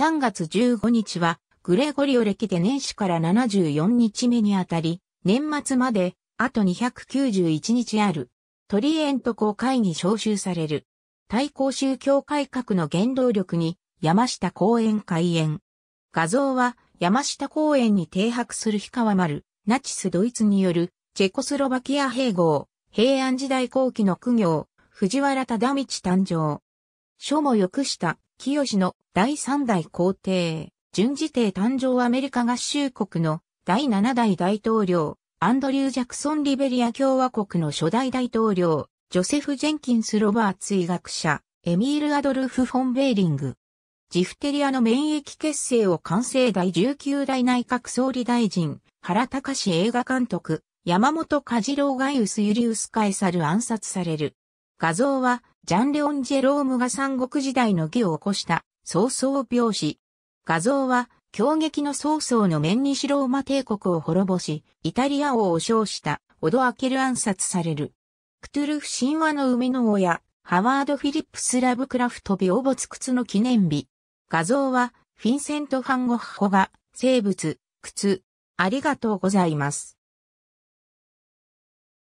3月15日は、グレゴリオ歴で年始から74日目にあたり、年末まで、あと291日ある。トリエント公会議招集される。対抗宗教改革の原動力に、山下公園開園。画像は、山下公園に停泊する氷川丸、ナチスドイツによる、チェコスロバキア併合、平安時代後期の苦行、藤原忠道誕生。書もくした、清の第3代皇帝、順次帝誕生アメリカ合衆国の第7代大統領、アンドリュー・ジャクソン・リベリア共和国の初代大統領、ジョセフ・ジェンキンス・ロバーツ医学者、エミール・アドルフ・フォン・ベーリング。ジフテリアの免疫結成を完成第19代内閣総理大臣、原隆映画監督、山本カジローガイウス・ユリウス・カエサル暗殺される。画像は、ジャン・レオン・ジェロームが三国時代の儀を起こした、曹操病死。画像は、強撃の曹操の面西ローマ帝国を滅ぼし、イタリア王を称した、オドアケル暗殺される。クトゥルフ神話の生みの親、ハワード・フィリップス・ラブクラフトビオボツ靴の記念日。画像は、フィンセント・ファンゴッホが、生物、靴。ありがとうございます。